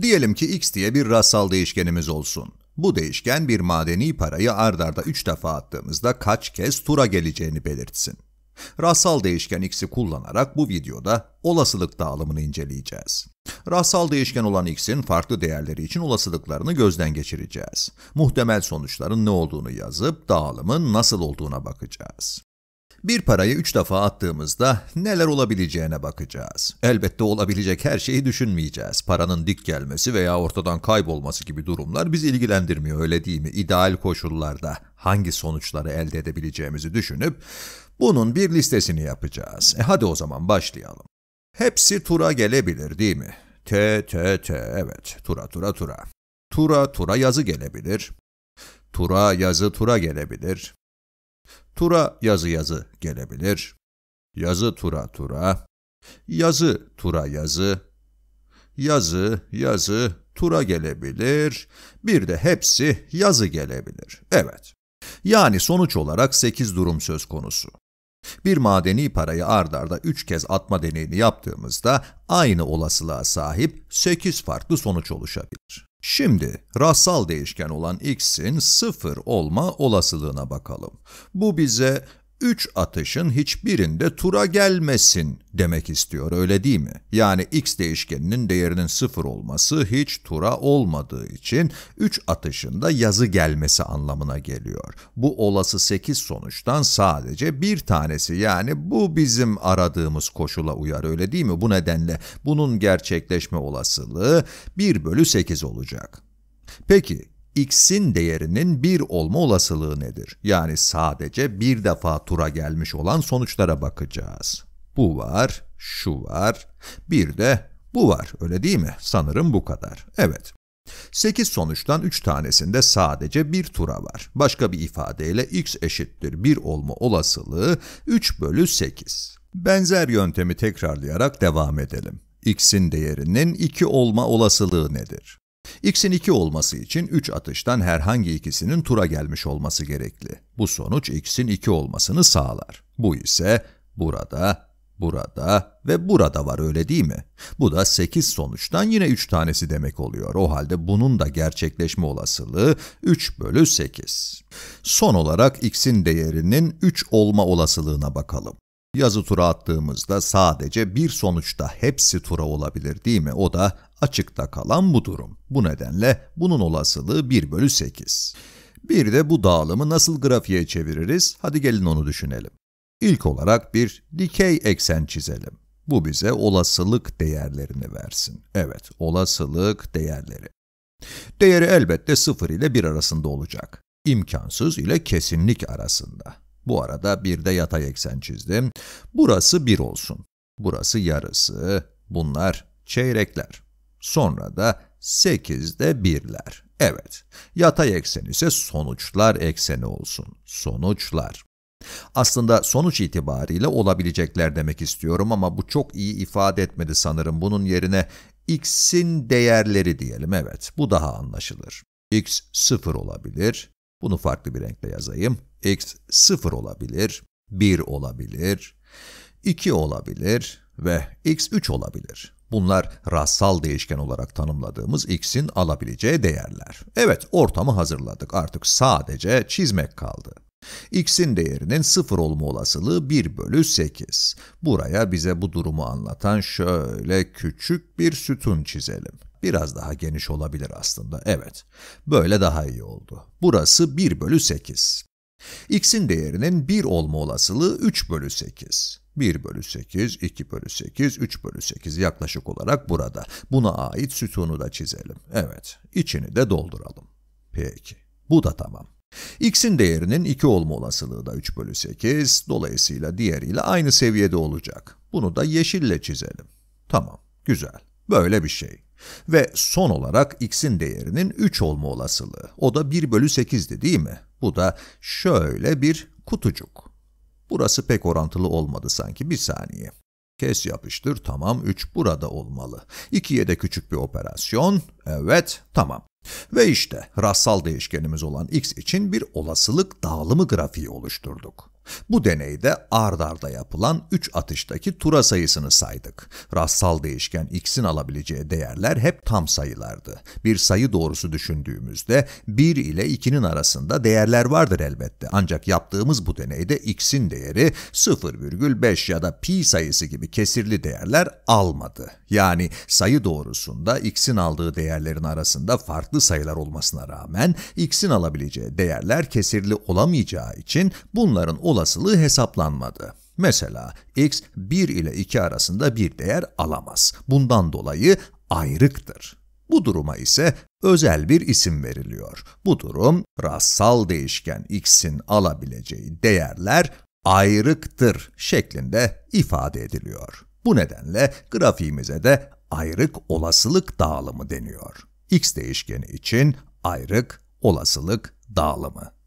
Diyelim ki x diye bir rastsal değişkenimiz olsun. Bu değişken bir madeni parayı ardarda 3 defa attığımızda kaç kez tura geleceğini belirtsin. Rastsal değişken x'i kullanarak bu videoda olasılık dağılımını inceleyeceğiz. Rastsal değişken olan x'in farklı değerleri için olasılıklarını gözden geçireceğiz. Muhtemel sonuçların ne olduğunu yazıp dağılımın nasıl olduğuna bakacağız. Bir parayı üç defa attığımızda neler olabileceğine bakacağız. Elbette olabilecek her şeyi düşünmeyeceğiz. Paranın dik gelmesi veya ortadan kaybolması gibi durumlar bizi ilgilendirmiyor öyle değil mi? İdeal koşullarda hangi sonuçları elde edebileceğimizi düşünüp bunun bir listesini yapacağız. E hadi o zaman başlayalım. Hepsi tura gelebilir değil mi? T, T, T, evet. Tura, tura, tura. Tura, tura yazı gelebilir. Tura yazı tura gelebilir tura yazı yazı gelebilir. Yazı tura tura, yazı tura yazı, yazı yazı tura gelebilir. Bir de hepsi yazı gelebilir. Evet. Yani sonuç olarak 8 durum söz konusu. Bir madeni parayı ardarda arda 3 kez atma deneyini yaptığımızda aynı olasılığa sahip 8 farklı sonuç oluşabilir. Şimdi rastsal değişken olan x'in 0 olma olasılığına bakalım. Bu bize 3 atışın hiçbirinde tura gelmesin demek istiyor öyle değil mi? Yani x değişkeninin değerinin 0 olması hiç tura olmadığı için 3 atışında yazı gelmesi anlamına geliyor. Bu olası 8 sonuçtan sadece bir tanesi yani bu bizim aradığımız koşula uyar öyle değil mi? Bu nedenle bunun gerçekleşme olasılığı 1 bölü 8 olacak. Peki x'in değerinin 1 olma olasılığı nedir? Yani sadece bir defa tura gelmiş olan sonuçlara bakacağız. Bu var, şu var, bir de bu var öyle değil mi? Sanırım bu kadar. Evet. 8 sonuçtan 3 tanesinde sadece bir tura var. Başka bir ifadeyle x eşittir 1 olma olasılığı 3 bölü 8. Benzer yöntemi tekrarlayarak devam edelim. x'in değerinin 2 olma olasılığı nedir? X'in 2 olması için 3 atıştan herhangi ikisinin tura gelmiş olması gerekli. Bu sonuç X'in 2 olmasını sağlar. Bu ise burada, burada ve burada var öyle değil mi? Bu da 8 sonuçtan yine 3 tanesi demek oluyor. O halde bunun da gerçekleşme olasılığı 3 bölü 8. Son olarak X'in değerinin 3 olma olasılığına bakalım. Yazı tura attığımızda sadece bir sonuçta hepsi tura olabilir değil mi? O da açıkta kalan bu durum. Bu nedenle bunun olasılığı 1 bölü 8. Bir de bu dağılımı nasıl grafiğe çeviririz? Hadi gelin onu düşünelim. İlk olarak bir dikey eksen çizelim. Bu bize olasılık değerlerini versin. Evet, olasılık değerleri. Değeri elbette 0 ile 1 arasında olacak. İmkansız ile kesinlik arasında. Bu arada bir de yatay eksen çizdim. Burası 1 olsun. Burası yarısı. Bunlar çeyrekler. Sonra da 8'de 1'ler. Evet, yatay eksen ise sonuçlar ekseni olsun. Sonuçlar. Aslında sonuç itibariyle olabilecekler demek istiyorum ama bu çok iyi ifade etmedi sanırım. Bunun yerine x'in değerleri diyelim, evet bu daha anlaşılır. x 0 olabilir, bunu farklı bir renkle yazayım. x 0 olabilir, 1 olabilir, 2 olabilir ve x 3 olabilir. Bunlar rastsal değişken olarak tanımladığımız x'in alabileceği değerler. Evet, ortamı hazırladık. Artık sadece çizmek kaldı. x'in değerinin 0 olma olasılığı 1 bölü 8. Buraya bize bu durumu anlatan şöyle küçük bir sütun çizelim. Biraz daha geniş olabilir aslında. Evet, böyle daha iyi oldu. Burası 1 bölü 8. X'in değerinin 1 olma olasılığı 3 bölü 8. 1 bölü 8, 2 bölü 8, 3 bölü 8 yaklaşık olarak burada. Buna ait sütunu da çizelim. Evet, içini de dolduralım. Peki, bu da tamam. X'in değerinin 2 olma olasılığı da 3 bölü 8, dolayısıyla diğeriyle aynı seviyede olacak. Bunu da yeşille çizelim. Tamam, güzel. Böyle bir şey. Ve son olarak x'in değerinin 3 olma olasılığı. O da 1 bölü 8'di değil mi? Bu da şöyle bir kutucuk. Burası pek orantılı olmadı sanki, bir saniye. Kes yapıştır, tamam 3 burada olmalı. 2'ye de küçük bir operasyon, evet tamam. Ve işte rastsal değişkenimiz olan x için bir olasılık dağılımı grafiği oluşturduk. Bu deneyde ard arda yapılan 3 atıştaki tura sayısını saydık. Rastsal değişken x'in alabileceği değerler hep tam sayılardı. Bir sayı doğrusu düşündüğümüzde 1 ile 2'nin arasında değerler vardır elbette. Ancak yaptığımız bu deneyde x'in değeri 0,5 ya da pi sayısı gibi kesirli değerler almadı. Yani sayı doğrusunda x'in aldığı değerlerin arasında farklı sayılar olmasına rağmen x'in alabileceği değerler kesirli olamayacağı için bunların olabileceği olasılığı hesaplanmadı. Mesela x 1 ile 2 arasında bir değer alamaz. Bundan dolayı ayrıktır. Bu duruma ise özel bir isim veriliyor. Bu durum rastsal değişken x'in alabileceği değerler ayrıktır şeklinde ifade ediliyor. Bu nedenle grafiğimize de ayrık olasılık dağılımı deniyor. x değişkeni için ayrık olasılık dağılımı.